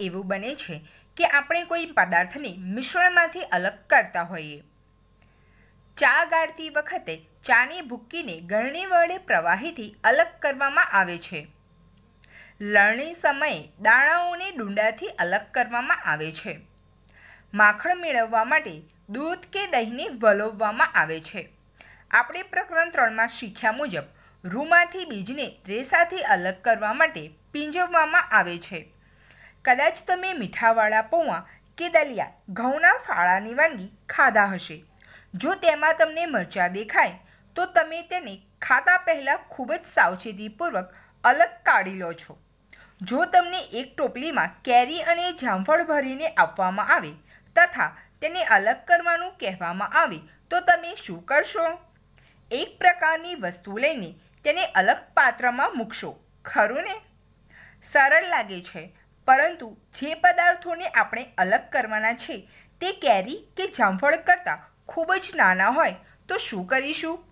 એવું બને છે કે આપણે કોઈ પદાર્થને મિશ્રણમાંથી અલગ કરતા હોઈએ ચા ગાળતી વખતે ચાની ભૂક્કીને ગળણી વડે પ્રવાહીથી અલગ કરવામાં આવે છે લણણી સમયે દાણાઓને ડુંડાથી અલગ કરવામાં આવે છે માખણ મેળવવા માટે દૂધ કે દહીંને વલોવવામાં આવે છે આપણે પ્રકરણ ત્રણમાં શીખ્યા મુજબ રૂમાંથી બીજને રેસાથી અલગ કરવા માટે પીંજવવામાં આવે છે કદાચ તમે મીઠાવાળા પૌવા કે દલિયા ઘઉંના ફાળાની વાનગી ખાધા હશે જો તેમાં તમને મરચાં દેખાય તો તમે તેને ખાતા પહેલાં ખૂબ જ સાવચેતીપૂર્વક અલગ કાઢી લો છો જો તમને એક ટોપલીમાં કેરી અને જામફળ ભરીને આપવામાં આવે તથા તેને અલગ કરવાનું કહેવામાં આવે તો તમે શું કરશો એક પ્રકારની વસ્તુ લઈને તેને અલગ પાત્રમાં મૂકશો ખરું ને સરળ લાગે છે પરંતુ જે પદાર્થોને આપણે અલગ કરવાના છે તે કેરી કે જામફળ કરતાં ખૂબ જ નાના હોય તો શું કરીશું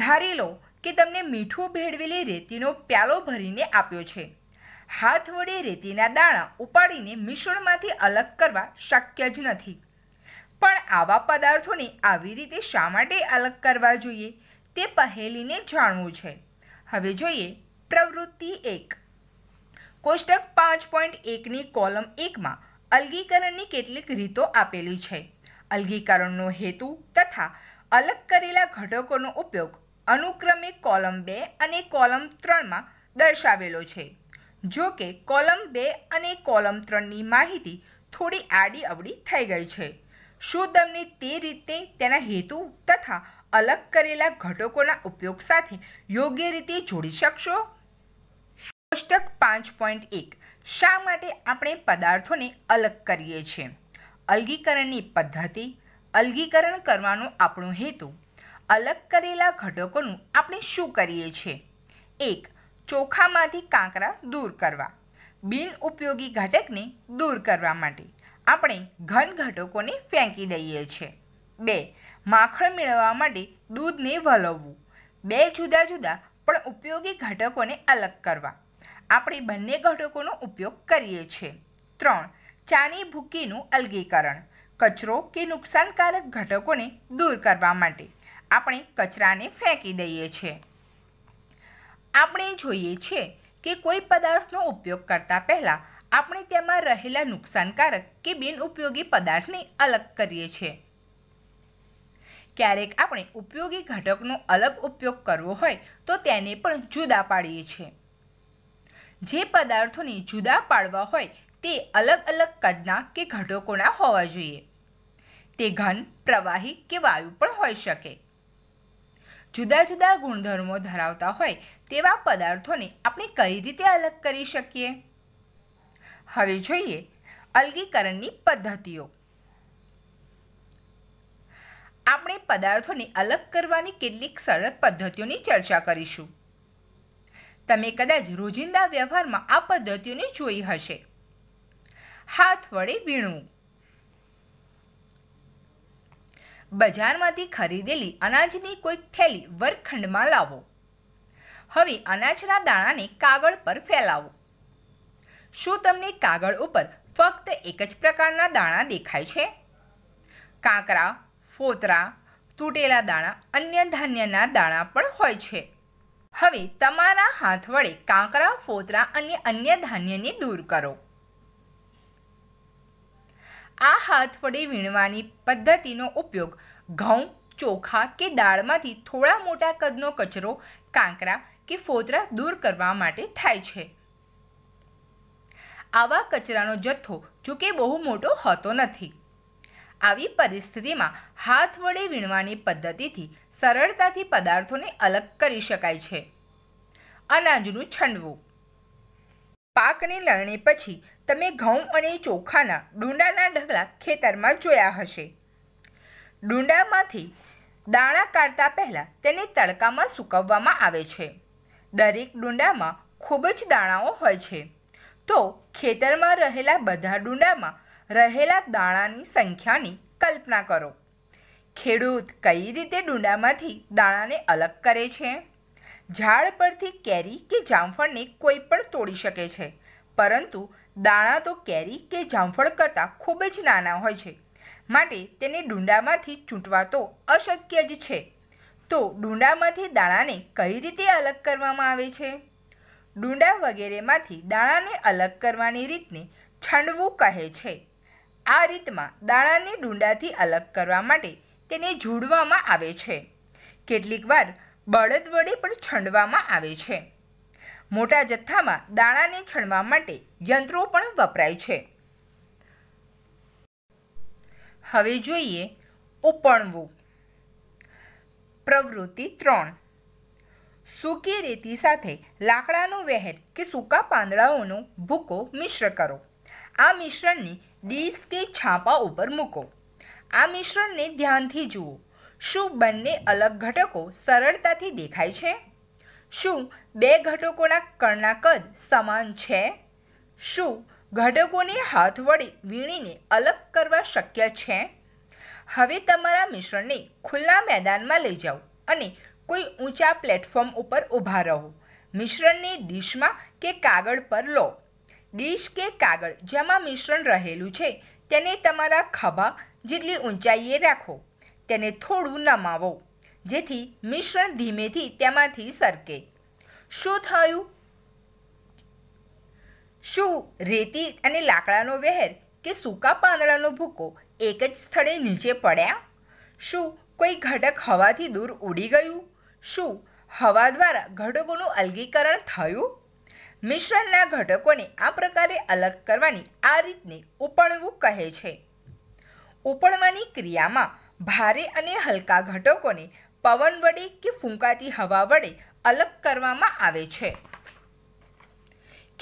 ધારી લો કે તમને મીઠું ભેળવેલી રેતીનો પ્યાલો ભરીને આપ્યો છે હાથ વડે રેતીના દાણા ઉપાડીને મિશ્રણમાંથી અલગ કરવા શક્ય જ નથી પણ આવા પદાર્થોને આવી રીતે શા માટે અલગ કરવા જોઈએ તે પહેલીને જાણવું છે હવે જોઈએ પ્રવૃત્તિ એક કોષ્ટક પાંચ પોઈન્ટ એકની કોલમ એકમાં અલગીકરણની કેટલીક રીતો આપેલી છે અલગીકરણનો હેતુ તથા અલગ કરેલા ઘટકોનો ઉપયોગ અનુક્રમે કોલમ બે અને કોલમ ત્રણમાં દર્શાવેલો છે જો કે કોલમ બે અને કોલમ ત્રણની માહિતી થોડી આડી અવડી થઈ ગઈ છે શું તમને તે રીતે તેના હેતુ તથા અલગ કરેલા ઘટકોના ઉપયોગ સાથે યોગ્ય રીતે જોડી શકશો કોષ્ટક પાંચ પોઈન્ટ એક શા માટે આપણે પદાર્થોને અલગ કરીએ છીએ અલગીકરણની પદ્ધતિ અલગીકરણ કરવાનો આપણો હેતુ અલગ કરેલા ઘટકોનું આપણે શું કરીએ છીએ એક ચોખામાંથી કાંકરા દૂર કરવા બિનઉપયોગી ઘટકને દૂર કરવા માટે આપણે ઘન ઘટકોને ફેંકી દઈએ છીએ બે માખણ મેળવવા માટે દૂધને વલવવું બે જુદા જુદા પણ ઉપયોગી ઘટકોને અલગ કરવા આપણે બંને ઘટકોનો ઉપયોગ કરીએ છીએ ત્રણ ચાની ભૂકીનું અલગીકરણ કચરો કે નુકસાનકારક ઘટકોને દૂર કરવા માટે આપણે કચરાને ફેંકી દઈએ છીએ આપણે જોઈએ છીએ કે કોઈ પદાર્થનો ઉપયોગ કરતાં પહેલાં આપણે તેમાં રહેલા નુકસાનકારક કે બિનઉપયોગી પદાર્થને અલગ કરીએ છીએ ક્યારેક આપણે ઉપયોગી ઘટકનો અલગ ઉપયોગ કરવો હોય તો તેને પણ જુદા પાડીએ છીએ જે પદાર્થોને જુદા પાડવા હોય તે અલગ અલગ કદના કે ઘટકોના હોવા જોઈએ તે ઘન પ્રવાહી કે વાયુ પણ હોઈ શકે જુદા જુદા ગુણધર્મો ધરાવતા હોય તેવા પદાર્થોને આપણે કઈ રીતે અલગ કરી શકીએ હવે જોઈએ અલગીકરણની પદ્ધતિઓ આપણે પદાર્થોને અલગ કરવાની કેટલીક સરળ પદ્ધતિઓની ચર્ચા કરીશું તમે કદાચ રોજિંદા વ્યવહારમાં આ પદ્ધતિઓને જોઈ હશે હાથ વડે વીણવું બજારમાંથી ખરીદેલી અનાજની કોઈક થેલી વર્ગખંડમાં લાવો હવે અનાજના દાણાને કાગળ પર ફેલાવો શું તમને કાગળ ઉપર ફક્ત એક જ પ્રકારના દાણા દેખાય છે કાંકરા ફોતરા તૂટેલા દાણા અન્ય ધાન્યના દાણા પણ હોય છે હવે તમારા હાથ વડે કાંકરા ફોતરા અને અન્ય ધાન્યને દૂર કરો આ હાથ વડે વીણવાની પદ્ધતિનો ઉપયોગ ઘઉં ચોખા કે દાળમાંથી થોડા મોટા કદનો કચરો કાંકરા કે ફોતરા દૂર કરવા માટે થાય છે આવા કચરાનો જથ્થો જોકે બહુ મોટો હોતો નથી આવી પરિસ્થિતિમાં હાથ વડે વીણવાની પદ્ધતિથી સરળતાથી પદાર્થોને અલગ કરી શકાય છે અનાજનું છંડવું પાકને લણણી પછી તમે ઘઉં અને ચોખાના ડુંડાના ઢગલા ખેતરમાં જોયા હશે ડુંડામાંથી દાણા કાઢતા પહેલાં તેને તડકામાં સૂકવવામાં આવે છે દરેક ડુંડામાં ખૂબ જ દાણાઓ હોય છે તો ખેતરમાં રહેલા બધા ડુંડામાં રહેલા દાણાની સંખ્યાની કલ્પના કરો ખેડૂત કઈ રીતે ડુંડામાંથી દાણાને અલગ કરે છે ઝાડ પરથી કેરી કે જામફળને કોઈ પણ તોડી શકે છે પરંતુ દાણા તો કેરી કે જામફળ કરતાં ખૂબ જ નાના હોય છે માટે તેને ડુંડામાંથી ચૂંટવા તો અશક્ય જ છે તો ડુંડામાંથી દાણાને કઈ રીતે અલગ કરવામાં આવે છે ડુંડા વગેરેમાંથી દાણાને અલગ કરવાની રીતને છંડવું કહે છે આ રીતમાં દાણાને ડુંડાથી અલગ કરવા માટે તેને જોડવામાં આવે છે કેટલીક વાર બળદ વડે પણ છંડવામાં આવે છે મોટા જથ્થામાં દાણાને છણવા માટે યંત્રો પણ વપરાય છે હવે જોઈએ ઉપણવું પ્રવૃત્તિ ત્રણ સૂકી રેતી સાથે લાકડાનો વહેર કે સૂકા પાંદડાઓનો ભૂકો મિશ્ર કરો આ મિશ્રણની ડીશ કે છાપા ઉપર મૂકો આ મિશ્રણને ધ્યાનથી જુઓ શું બંને અલગ ઘટકો સરળતાથી દેખાય છે શું બે ઘટકોના કણના કદ સમાન છે શું ઘટકોને હાથ વડે વીણીને અલગ કરવા શક્ય છે હવે તમારા મિશ્રણને ખુલ્લા મેદાનમાં લઈ જાઓ અને કોઈ ઊંચા પ્લેટફોર્મ ઉપર ઊભા રહો મિશ્રણને ડીશમાં કે કાગળ પર લો ડીશ કે કાગળ જેમાં મિશ્રણ રહેલું છે તેને તમારા ખભા જેટલી ઊંચાઈએ રાખો તેને થોડું નમાવો જેથી મિશ્રણ ધીમેથી તેમાંથી સરકે શું થયું શું રેતી અને લાકડાનો વહેર કે સૂકા પાંદડાનો ભૂકો એક જ સ્થળે નીચે પડ્યા શું કોઈ ઘટક હવાથી દૂર ઉડી ગયું શું હવા દ્વારા ઘટકોનું અલગીકરણ થયું મિશ્રણના ઘટકોને આ પ્રકારે અલગ કરવાની આ રીતને ઉપણવું કહે છે ઉપડવાની ક્રિયામાં ભારે અને હલકા ઘટકોને પવન વડે કે ફૂંકાતી હવા વડે અલગ કરવામાં આવે છે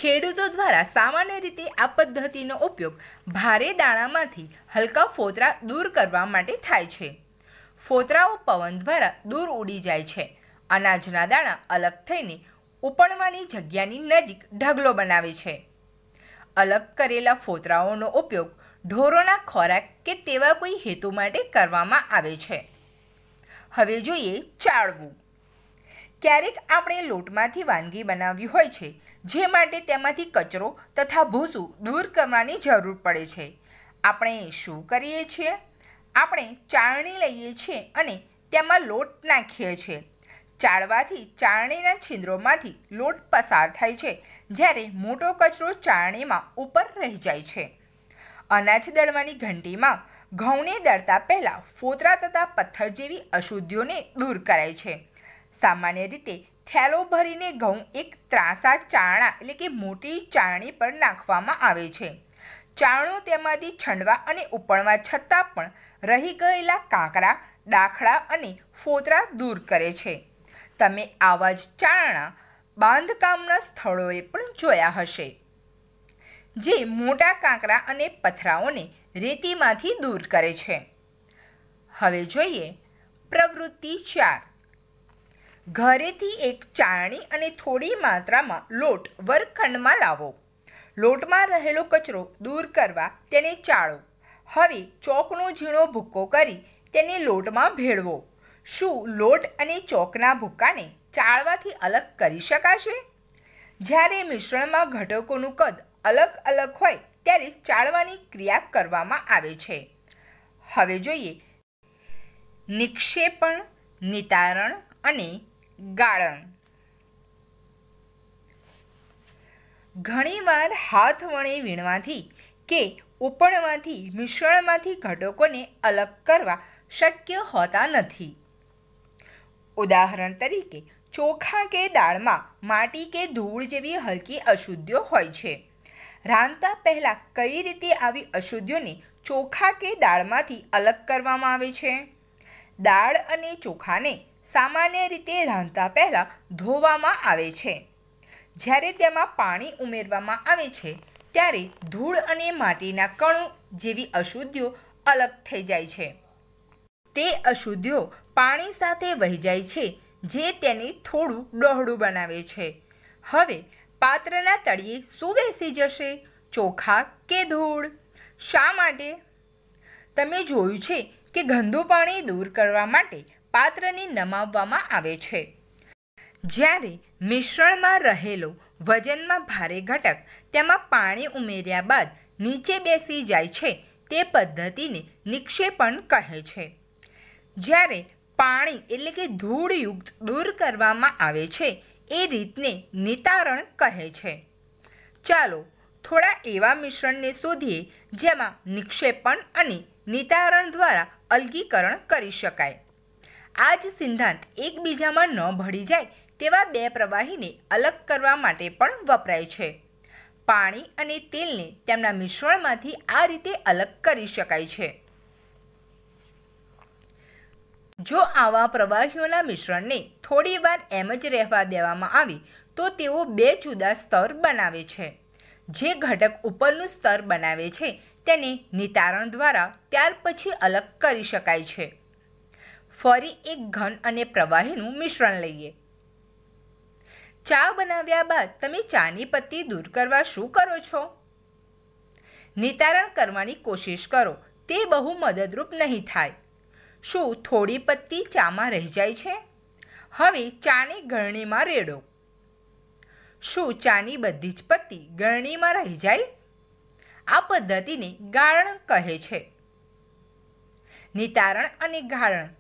ખેડૂતો દ્વારા સામાન્ય રીતે આ પદ્ધતિનો ઉપયોગ ભારે દાણામાંથી હલકા ફોતરા દૂર કરવા માટે થાય છે ફોતરાઓ પવન દ્વારા દૂર ઉડી જાય છે અનાજના દાણા અલગ થઈને ઉપણવાની જગ્યાની નજીક ઢગલો બનાવે છે અલગ કરેલા ફોતરાઓનો ઉપયોગ ઢોરોના ખોરાક કે તેવા કોઈ હેતુ માટે કરવામાં આવે છે હવે જોઈએ ચાળવું ક્યારેક આપણે લોટમાંથી વાનગી બનાવી હોય છે જે માટે તેમાંથી કચરો તથા ભૂસું દૂર કરવાની જરૂર પડે છે આપણે શું કરીએ છીએ આપણે ચાળણી લઈએ છીએ અને તેમાં લોટ નાખીએ છીએ ચાળવાથી ચાળણીના છિદ્રોમાંથી લોટ પસાર થાય છે જ્યારે મોટો કચરો ચાળણીમાં ઉપર રહી જાય છે અનાજ દળવાની ઘંટીમાં ઘઉંને દળતા પહેલાં ફોતરા તથા પથ્થર જેવી અશુદ્ધિઓને દૂર કરાય છે સામાન્ય રીતે થેલો ભરીને ઘઉં એક ત્રાસા ચારણા એટલે કે મોટી ચારણી પર નાખવામાં આવે છે ચારણું તેમાંથી છંડવા અને ઉપણવા છતાં પણ રહી ગયેલા કાંકરા ડાખડા અને ફોતરા દૂર કરે છે તમે આવા જ ચારણા બાંધકામના સ્થળોએ પણ જોયા હશે જે મોટા કાંકરા અને પથરાઓને રેતીમાંથી દૂર કરે છે હવે જોઈએ પ્રવૃત્તિ ચાર ઘરેથી એક ચાળણી અને થોડી માત્રામાં લોટ વર્ગખંડમાં લાવો લોટમાં રહેલો કચરો દૂર કરવા તેને ચાળો હવે ચોકનો ઝીણો ભૂક્કો કરી તેને લોટમાં ભેળવો શું લોટ અને ચોકના ભૂક્કાને ચાળવાથી અલગ કરી શકાશે જ્યારે મિશ્રણમાં ઘટકોનું કદ અલગ અલગ હોય ત્યારે ચાળવાની ક્રિયા કરવામાં આવે છે હવે જોઈએ નિક્ષેપણ નિતારણ અને ગાળણ ઘણીવાર હાથ વણે વીણવાથી કે ઉપણવાથી મિશ્રણમાંથી ઘટકોને અલગ કરવા શક્ય હોતા નથી ઉદાહરણ તરીકે ચોખા કે દાળમાં માટી કે ધૂળ જેવી હલકી અશુદ્ધિઓ હોય છે રાંધતા પહેલાં કઈ રીતે આવી અશુદ્ધિઓને ચોખા કે દાળમાંથી અલગ કરવામાં આવે છે દાળ અને ચોખાને સામાન્ય રીતે રાંધતા પહેલાં ધોવામાં આવે છે જ્યારે તેમાં પાણી ઉમેરવામાં આવે છે ત્યારે ધૂળ અને માટીના કણો જેવી અશુદ્ધિઓ અલગ થઈ જાય છે તે અશુદ્ધિઓ પાણી સાથે વહી જાય છે જે તેને થોડું ડહોળું બનાવે છે હવે પાત્રના તળિયે શું બેસી જશે ચોખા કે ધૂળ શા માટે તમે જોયું છે કે ગંદુ પાણી દૂર કરવા માટે પાત્રને નમાવવામાં આવે છે જ્યારે મિશ્રણમાં રહેલો વજનમાં ભારે ઘટક તેમાં પાણી ઉમેર્યા બાદ નીચે બેસી જાય છે તે પદ્ધતિને નિક્ષેપણ કહે છે જ્યારે પાણી એટલે કે ધૂળયુક્ત દૂર કરવામાં આવે છે એ રીતને નિતારણ કહે છે ચાલો થોડા એવા મિશ્રણને શોધીએ જેમાં નિક્ષેપણ અને નિતારણ દ્વારા અલગીકરણ કરી શકાય આ જ સિદ્ધાંત એકબીજામાં ન ભળી જાય તેવા બે પ્રવાહીને અલગ કરવા માટે પણ વપરાય છે પાણી અને તેલને તેમના મિશ્રણમાંથી આ રીતે અલગ કરી શકાય છે જો આવા પ્રવાહીઓના મિશ્રણને થોડીવાર એમ જ રહેવા દેવામાં આવે તો તેઓ બે જુદા સ્તર બનાવે છે જે ઘટક ઉપરનું સ્તર બનાવે છે તેને નિતારણ દ્વારા ત્યાર પછી અલગ કરી શકાય છે ફરી એક ઘન અને પ્રવાહીનું મિશ્રણ લઈએ ચા બનાવ્યા બાદ તમે ચાની પત્તી દૂર કરવા શું કરો છો નિતારણ કરવાની કોશિશ કરો તે બહુ મદદરૂપ નહીં થાય શું થોડી પત્તી ચામાં રહી જાય છે હવે ચાની ગળણીમાં રેડો શું ચાની બધી જ પત્તી ગળણીમાં રહી જાય આ પદ્ધતિને ગાળણ કહે છે નિતારણ અને ગાળણ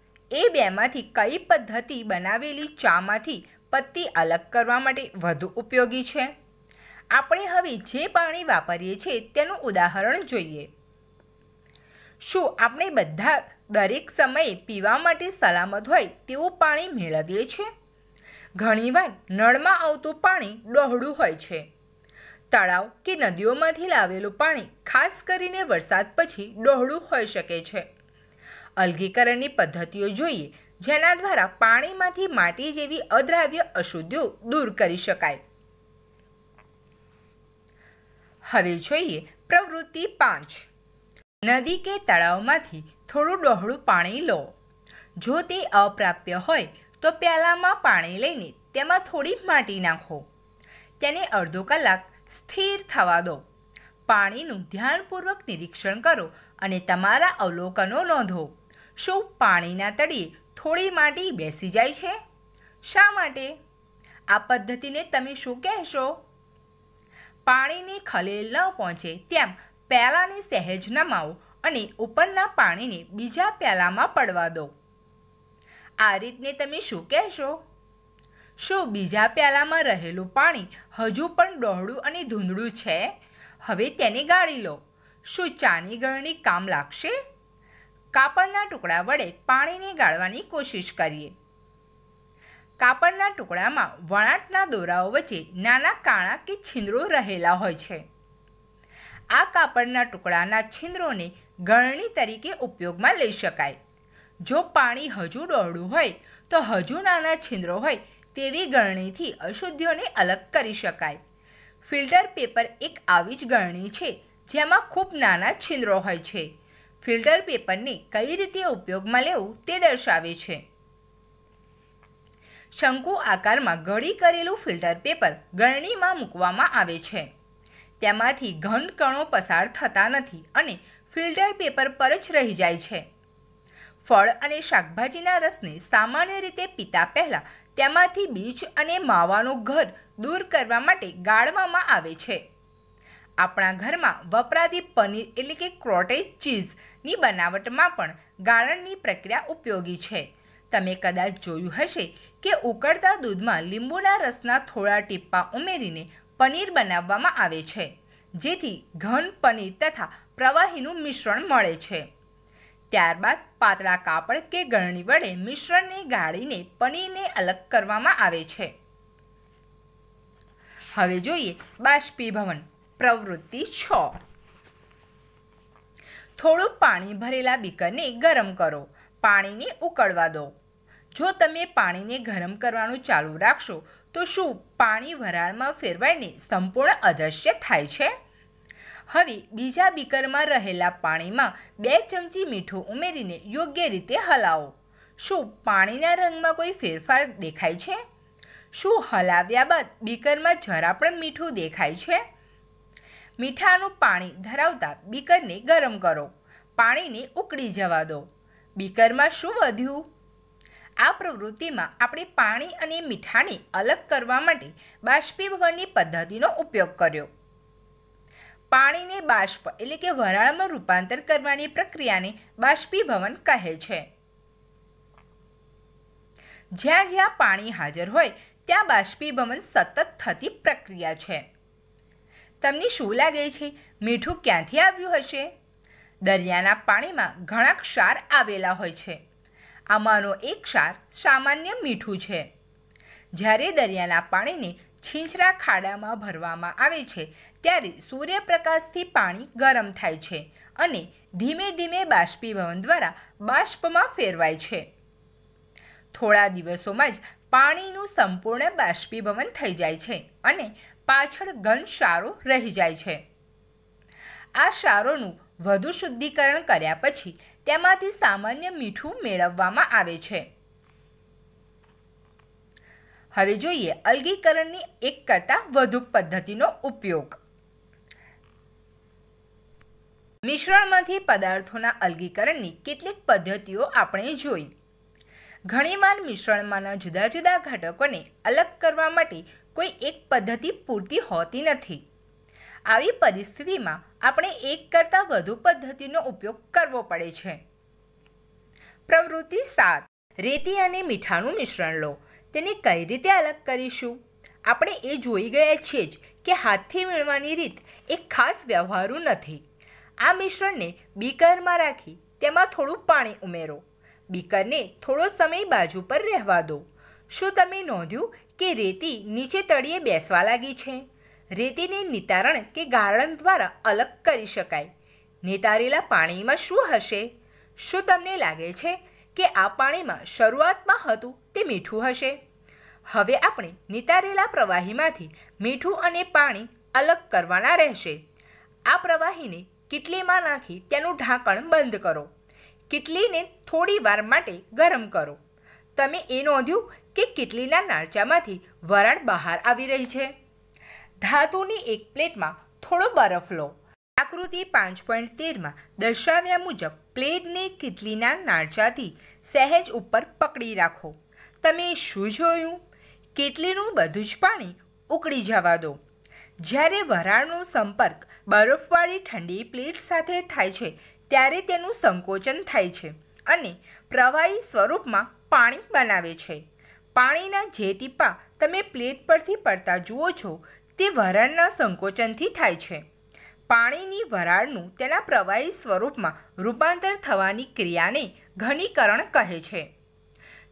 એ બેમાંથી કઈ પદ્ધતિ બનાવેલી ચામાંથી પત્તી અલગ કરવા માટે વધુ ઉપયોગી છે આપણે હવે જે પાણી વાપરીએ છીએ તેનું ઉદાહરણ જોઈએ શું આપણે બધા દરેક સમયે પીવા માટે સલામત હોય તેવું પાણી મેળવીએ છીએ ઘણીવાર નળમાં આવતું પાણી ડહોળું હોય છે તળાવ કે નદીઓમાંથી લાવેલું પાણી ખાસ કરીને વરસાદ પછી ડહોળું હોઈ શકે છે અલગીકરણની પદ્ધતિઓ જોઈએ જેના દ્વારા પાણીમાંથી માટી જેવી અદ્રાવ્ય અશુદ્ધિઓ દૂર કરી શકાય હવે જોઈએ પ્રવૃત્તિ પાંચ નદી કે તળાવમાંથી થોડું ડહોળું પાણી લો જો તે અપ્રાપ્ય હોય તો પ્યાલામાં પાણી લઈને તેમાં થોડી માટી નાખો તેને અડધો કલાક સ્થિર થવા દો પાણીનું ધ્યાનપૂર્વક નિરીક્ષણ કરો અને તમારા અવલોકનો નોંધો શું પાણીના તળિયે થોડી માટી બેસી જાય છે શા માટે આ પદ્ધતિને તમે શું કહેશો પાણીની ખલેલ ન પહોંચે તેમ પહેલાંની સહેજ નમાવો અને ઉપરના પાણીને બીજા પ્યાલામાં પડવા દો આ રીતને તમે શું કહેશો શું બીજા પ્યાલામાં રહેલું પાણી હજુ પણ ડહોળું અને ધૂંધળું છે હવે તેને ગાળી લો શું ચાની ગળણી કામ લાગશે કાપડના ટુકડા વડે પાણીને ગાળવાની કોશિશ કરીએ કાપડના ટુકડામાં વણાટના દોરાઓ વચ્ચે નાના કાણા કે છિદ્રો રહેલા હોય છે આ કાપડના ટુકડાના છિંદ્રોને ગળણી તરીકે ઉપયોગમાં લઈ શકાય જો પાણી હજુ ડહોળું હોય તો હજુ નાના છિંદ્રો હોય તેવી ગળણીથી અશુદ્ધિઓને અલગ કરી શકાય ફિલ્ટર પેપર એક આવી જ ગળણી છે જેમાં ખૂબ નાના છિંદ્રો હોય છે ફિલ્ટર પેપરને કઈ રીતે ઉપયોગમાં લેવું તે દર્શાવે છે શંકુ આકારમાં ગળી કરેલું ફિલ્ટર પેપર ગળણીમાં મૂકવામાં આવે છે તેમાંથી ઘન કણો પસાર થતા નથી અને ફિલ્ટર પેપર પર જ રહી જાય છે ફળ અને શાકભાજીના રસને સામાન્ય રીતે પીતા પહેલાં તેમાંથી બીજ અને માવાનો ઘર દૂર કરવા માટે ગાળવામાં આવે છે આપણા ઘરમાં વપરાતી પનીર એટલે કે ક્રોટેજ ચીઝની બનાવટમાં પણ ગાળણની પ્રક્રિયા ઉપયોગી છે તમે કદાચ જોયું હશે કે ઉકળતા દૂધમાં લીંબુના રસના થોડા ટીપ્પા ઉમેરીને પનીર બનાવવામાં આવે છે જેથી ઘન પનીર તથા પ્રવાહીનું મિશ્રણ મળે છે ત્યારબાદ પાતળા કાપડ કે ગળણી વડે મિશ્રણને ગાળીને પનીરને અલગ કરવામાં આવે છે હવે જોઈએ બાષ્પીભવન પ્રવૃત્તિ છ થોડું પાણી ભરેલા બીકરને ગરમ કરો પાણીને ઉકળવા દો જો તમે પાણીને ગરમ કરવાનું ચાલુ રાખશો તો શું પાણી વરાળમાં ફેરવાઈને સંપૂર્ણ અદૃશ્ય થાય છે હવે બીજા બીકરમાં રહેલા પાણીમાં બે ચમચી મીઠું ઉમેરીને યોગ્ય રીતે હલાવો શું પાણીના રંગમાં કોઈ ફેરફાર દેખાય છે શું હલાવ્યા બાદ બીકરમાં જરા પણ મીઠું દેખાય છે મીઠાનું પાણી ધરાવતા બીકરને ગરમ કરો પાણીને ઉકળી જવા દો બીકરમાં શું વધ્યું આ પ્રવૃત્તિમાં આપણે પાણી અને મીઠાને અલગ કરવા માટે બાષ્પીભવનની પદ્ધતિનો ઉપયોગ કર્યો પાણીને બાષ્પ એટલે કે વરાળમાં રૂપાંતર કરવાની પ્રક્રિયાને બાષ્પીભવન કહે છે જ્યાં જ્યાં પાણી હાજર હોય ત્યાં બાષ્પીભવન સતત થતી પ્રક્રિયા છે તમને શું લાગે છે મીઠું ક્યાંથી આવ્યું હશે દરિયાના પાણીમાં ઘણા ક્ષાર આવેલા હોય છે આમાંનો એક ક્ષાર સામાન્ય મીઠું છે જ્યારે દરિયાના પાણીને છીંછરા ખાડામાં ભરવામાં આવે છે ત્યારે સૂર્યપ્રકાશથી પાણી ગરમ થાય છે અને ધીમે ધીમે બાષ્પીભવન દ્વારા બાષ્પમાં ફેરવાય છે થોડા દિવસોમાં જ પાણીનું સંપૂર્ણ બાષ્પીભવન થઈ જાય છે અને પાછળ ઘન સારો રહી જાય છે આ સારોનું વધુ શુદ્ધિકરણ કર્યા પછી તેમાંથી સામાન્ય મીઠું મેળવવામાં આવે છે હવે જોઈએ અલગીકરણની એક કરતાં વધુ પદ્ધતિનો ઉપયોગ મિશ્રણમાંથી પદાર્થોના અલગીકરણની કેટલીક પદ્ધતિઓ આપણે જોઈ ઘણીવાર મિશ્રણમાંના જુદા જુદા ઘટકોને અલગ કરવા માટે કોઈ એક પદ્ધતિ પૂરતી હોતી નથી આવી પરિસ્થિતિમાં આપણે એક કરતાં વધુ પદ્ધતિનો ઉપયોગ કરવો પડે છે પ્રવૃત્તિ સાત રેતી અને મીઠાનું મિશ્રણ લો તેને કઈ રીતે અલગ કરીશું આપણે એ જોઈ ગયા છીએ જ કે હાથથી મેળવાની રીત એક ખાસ વ્યવહારુ નથી આ મિશ્રણને બીકરમાં રાખી તેમાં થોડું પાણી ઉમેરો બીકરને થોડો સમય બાજુ પર રહેવા દો શું તમે નોંધ્યું કે રેતી નીચે તળિયે બેસવા લાગી છે રેતીને નિતારણ કે ગાળણ દ્વારા અલગ કરી શકાય નિતારેલા પાણીમાં શું હશે શું તમને લાગે છે કે આ પાણીમાં શરૂઆતમાં હતું તે મીઠું હશે હવે આપણે નિતારેલા પ્રવાહીમાંથી મીઠું અને પાણી અલગ કરવાના રહેશે આ પ્રવાહીને કિટલીમાં નાખી તેનું ઢાંકણ બંધ કરો કિટલીને થોડી વાર માટે ગરમ કરો તમે એ નોંધ્યું કે કિટલીના નાળચામાંથી વરાળ બહાર આવી રહી છે ધાતુની એક પ્લેટમાં થોડો બરફ લો આકૃતિ પાંચ પોઈન્ટ તેરમાં દર્શાવ્યા મુજબ પ્લેટને કીટલીના નાળચાથી સહેજ ઉપર પકડી રાખો તમે શું જોયું કેટલીનું બધું જ પાણી ઉકળી જવા દો જ્યારે વરાળનો સંપર્ક બરફવાળી ઠંડી પ્લેટ સાથે થાય છે ત્યારે તેનું સંકોચન થાય છે અને પ્રવાહી સ્વરૂપમાં પાણી બનાવે છે પાણીના જે ટીપા તમે પ્લેટ પરથી પડતા જુઓ છો તે વરાળના સંકોચનથી થાય છે પાણીની વરાળનું તેના પ્રવાહી સ્વરૂપમાં રૂપાંતર થવાની ક્રિયાને ઘનીકરણ કહે છે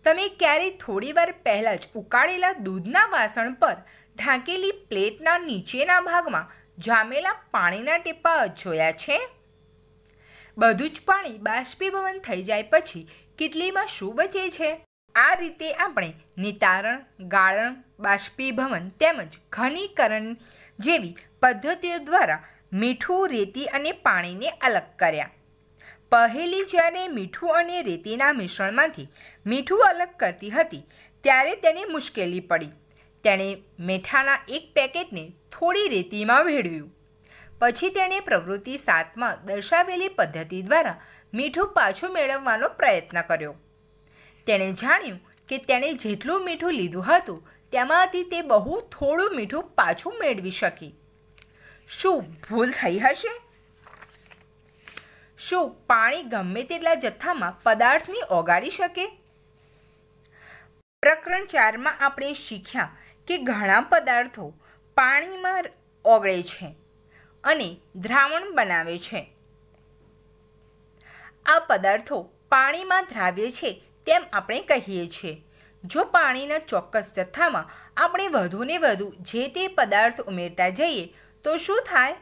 તમે ક્યારેય થોડીવાર પહેલાં જ ઉકાળેલા દૂધના વાસણ પર ઢાંકેલી પ્લેટના નીચેના ભાગમાં જામેલા પાણીના ટીપા જોયા છે બધું જ પાણી બાષ્પીભવન થઈ જાય પછી કિટલીમાં શું બચે છે આ રીતે આપણે નિતારણ ગાળણ બાષ્પીભવન તેમજ ઘનીકરણ જેવી પદ્ધતિઓ દ્વારા મીઠું રેતી અને પાણીને અલગ કર્યા પહેલી જ્યારે મીઠું અને રેતીના મિશ્રણમાંથી મીઠું અલગ કરતી હતી ત્યારે તેને મુશ્કેલી પડી તેણે મીઠાના એક પેકેટને થોડી રેતીમાં ભેળવ્યું પછી તેણે પ્રવૃત્તિ સાતમાં દર્શાવેલી પદ્ધતિ દ્વારા મીઠું પાછું મેળવવાનો પ્રયત્ન કર્યો તેણે જાણ્યું કે તેણે જેટલું મીઠું લીધું હતું તેમાંથી તે બહુ થોડું મીઠું પાછું મેળવી શકી શું ભૂલ થઈ હશે શું પાણી ગમે તેટલા જથ્થામાં પદાર્થની ઓગાળી શકે પ્રકરણ ચારમાં આપણે શીખ્યા કે ઘણા પદાર્થો પાણીમાં ઓગળે છે અને દ્રાવણ બનાવે છે આ પદાર્થો પાણીમાં દ્રાવ્ય છે તેમ આપણે કહીએ છીએ જો પાણીના ચોક્કસ જથ્થામાં આપણે વધુને વધુ જે તે પદાર્થ ઉમેરતા જઈએ તો શું થાય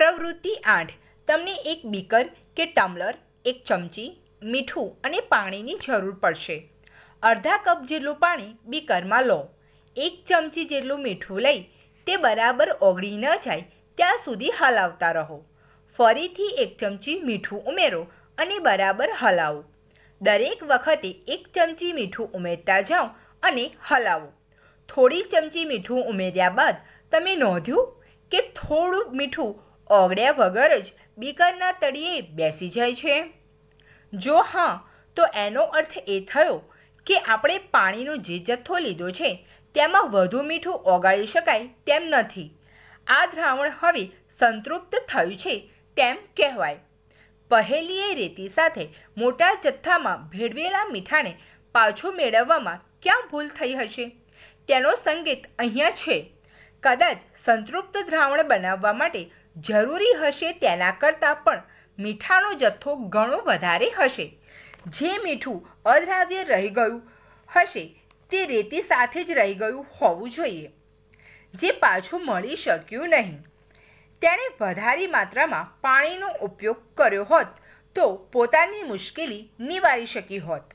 પ્રવૃત્તિ આઠ તમને એક બીકર કે ટમ્બલર એક ચમચી મીઠું અને પાણીની જરૂર પડશે અડધા કપ જેટલું પાણી બીકરમાં લો એક ચમચી જેટલું મીઠું લઈ તે બરાબર ઓગળી ન જાય ત્યાં સુધી હલાવતા રહો ફરીથી એક ચમચી મીઠું ઉમેરો અને બરાબર હલાવો દરેક વખતે એક ચમચી મીઠું ઉમેરતા જાઓ અને હલાવો થોડી ચમચી મીઠું ઉમેર્યા બાદ તમે નોંધ્યું કે થોડું મીઠું ઓગળ્યા વગર જ બીકરના તળિયે બેસી જાય છે જો હા તો એનો અર્થ એ થયો કે આપણે પાણીનો જે જથ્થો લીધો છે તેમાં વધુ મીઠું ઓગાળી શકાય તેમ નથી આ દ્રાવણ હવે સંતૃપ્ત થયું છે તેમ કહેવાય પહેલીએ રેતી સાથે મોટા જથ્થામાં ભેળવેલા મીઠાને પાછું મેળવવામાં ક્યાં ભૂલ થઈ હશે તેનો સંગીત અહીંયા છે કદાચ સંતૃપ્ત દ્રાવણ બનાવવા માટે જરૂરી હશે તેના કરતાં પણ મીઠાનો જથ્થો ઘણો વધારે હશે જે મીઠું અદ્રાવ્ય રહી ગયું હશે તે રેતી સાથે જ રહી ગયું હોવું જોઈએ જે પાછું મળી શક્યું નહીં તેણે વધારી માત્રામાં પાણીનો ઉપયોગ કર્યો હોત તો પોતાની મુશ્કેલી નિવારી શકી હોત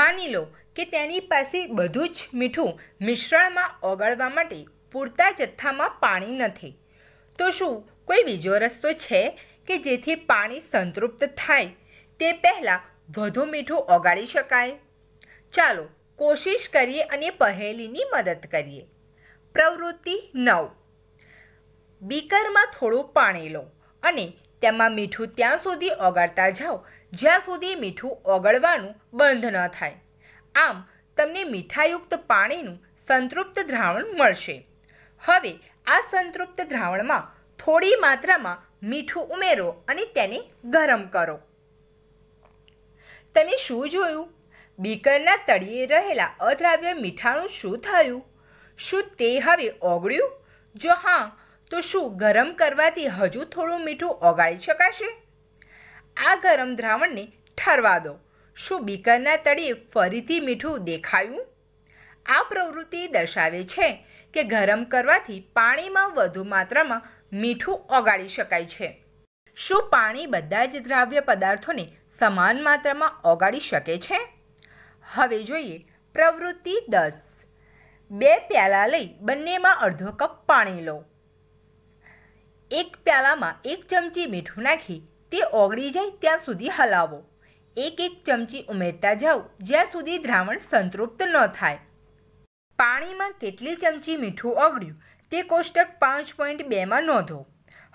માની લો કે તેની પાસે બધું જ મીઠું મિશ્રણમાં ઓગળવા માટે પૂરતા જથ્થામાં પાણી નથી તો શું કોઈ બીજો રસ્તો છે કે જેથી પાણી સંતૃપ્ત થાય તે પહેલાં વધુ મીઠું ઓગાળી શકાય ચાલો કોશિશ કરીએ અને પહેલીની મદદ કરીએ પ્રવૃત્તિ નવ બીકરમાં થોડું પાણી લો અને તેમાં મીઠું ત્યાં સુધી ઓગાળતા જાઓ જ્યાં સુધી મીઠું ઓગળવાનું બંધ ન થાય આમ તમને મીઠાયુક્ત પાણીનું સંતૃપ્ત દ્રાવણ મળશે હવે આ સંતૃપ્ત દ્રાવણમાં થોડી માત્રામાં મીઠું ઉમેરો અને તેને ગરમ કરો તમે શું જોયું બીકરના તળિયે રહેલા અદ્રાવ્ય મીઠાણું શું થયું શું તે હવે ઓગળ્યું જો હા તો શું ગરમ કરવાથી હજુ થોડું મીઠું ઓગાળી શકાશે આ ગરમ દ્રાવણને ઠરવા દો શું બીકરના તળિયે ફરીથી મીઠું દેખાયું આ પ્રવૃત્તિ દર્શાવે છે કે ગરમ કરવાથી પાણીમાં વધુ માત્રામાં મીઠું ઓગાળી શકાય છે શું પાણી બધા જ દ્રાવ્ય પદાર્થોને સમાન માત્રામાં ઓગાળી શકે છે હવે જોઈએ પ્રવૃત્તિ દસ બે પ્યાલા લઈ બંનેમાં અડધો કપ પાણી લો એક પ્યાલામાં એક ચમચી મીઠું નાખી તે ઓગળી જાય ત્યાં સુધી હલાવો એક એક ચમચી ઉમેરતા જાઓ જ્યાં સુધી દ્રાવણ સંતૃપ્ત ન થાય પાણીમાં કેટલી ચમચી મીઠું ઓગળ્યું તે કોષ્ટક પાંચ પોઈન્ટ બેમાં નોંધો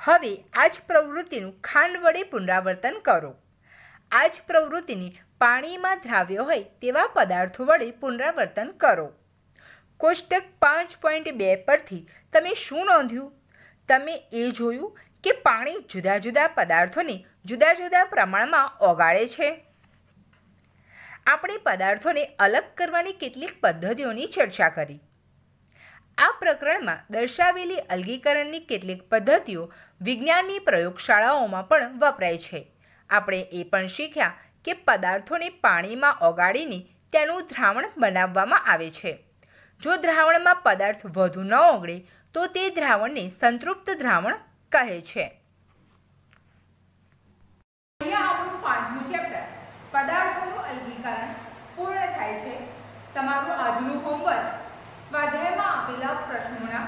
હવે આ જ પ્રવૃત્તિનું ખાંડ વડે પુનરાવર્તન કરો આ જ પ્રવૃત્તિની પાણીમાં ધ્રાવ્ય હોય તેવા પદાર્થો વડે પુનરાવર્તન કરો કોષ્ટક પાંચ પોઈન્ટ બે પરથી તમે શું નોંધ્યું તમે એ જોયું કે પાણી જુદા જુદા પદાર્થોને જુદા જુદા પ્રમાણમાં ઓગાળે છે આપણે પદાર્થોને અલગ કરવાની કેટલીક પદ્ધતિઓની ચર્ચા કરી આ પ્રકરણમાં દર્શાવેલી અલગીકરણની કેટલીક પદ્ધતિઓ વિજ્ઞાનની પ્રયોગશાળાઓમાં પણ વપરાય છે આપણે એ પણ શીખ્યા કે પદાર્થોને પાણીમાં ઓગાળીને તેનું દ્રાવણ બનાવવામાં આવે છે જો દ્રાવણમાં પદાર્થ વધુ ન ઓગળે તો તે દ્રાવણને સંતૃપ્ત દ્રાવણ કહે છે પૂર્ણ થાય છે તમારું આજનું હોમવર્ક સ્વાધ્યાયમાં આપેલા પ્રશ્નોના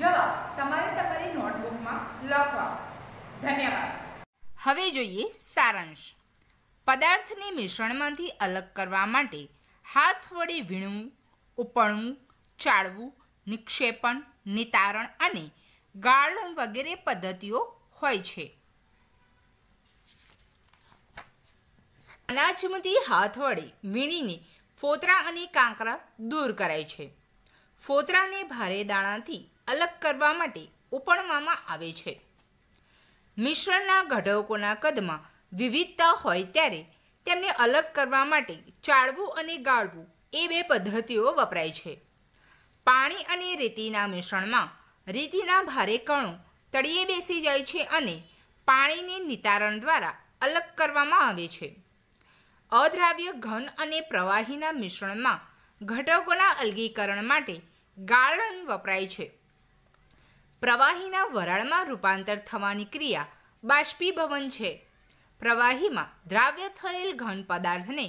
જવાબ તમારે તમારી નોટબુકમાં લખવા ધન્યવાદ હવે જોઈએ સારાંશ પદાર્થને મિશ્રણમાંથી અલગ કરવા માટે હાથ વડે વીણવું ઉપડવું ચાળવું નિક્ષેપણ નિતારણ અને ગાળણ વગેરે પદ્ધતિઓ હોય છે અનાજમાંથી હાથ વડે વીણીને ફોતરા અને કાંકરા દૂર કરાય છે ફોતરાને ભારે દાણાથી અલગ કરવા માટે ઉપણવામાં આવે છે મિશ્રણના ઘટકોના કદમાં વિવિધતા હોય ત્યારે તેમને અલગ કરવા માટે ચાળવું અને ગાળવું એ બે પદ્ધતિઓ વપરાય છે પાણી અને રેતીના મિશ્રણમાં રેતીના ભારે કણો તળિયે બેસી જાય છે અને પાણીને નિતારણ દ્વારા અલગ કરવામાં આવે છે અદ્રાવ્ય ઘન અને પ્રવાહીના મિશ્રણમાં ઘટકોના અલગીકરણ માટે ગાળણ વપરાય છે પ્રવાહીના વરાળમાં રૂપાંતર થવાની ક્રિયા બાષ્પીભવન છે પ્રવાહીમાં દ્રાવ્ય થયેલ ઘન પદાર્થને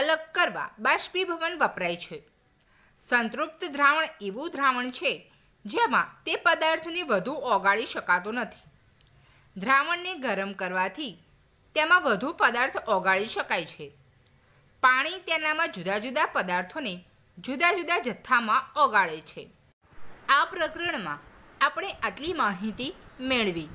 અલગ કરવા બાષ્પીભવન વપરાય છે સંતૃપ્ત દ્રાવણ એવું દ્રાવણ છે જેમાં તે પદાર્થને વધુ ઓગાળી શકાતો નથી દ્રાવણને ગરમ કરવાથી તેમાં વધુ પદાર્થ ઓગાળી શકાય છે પાણી તેનામાં જુદા જુદા પદાર્થોને જુદા જુદા જથ્થામાં ઓગાળે છે આ પ્રકરણમાં આપણે આટલી માહિતી મેળવી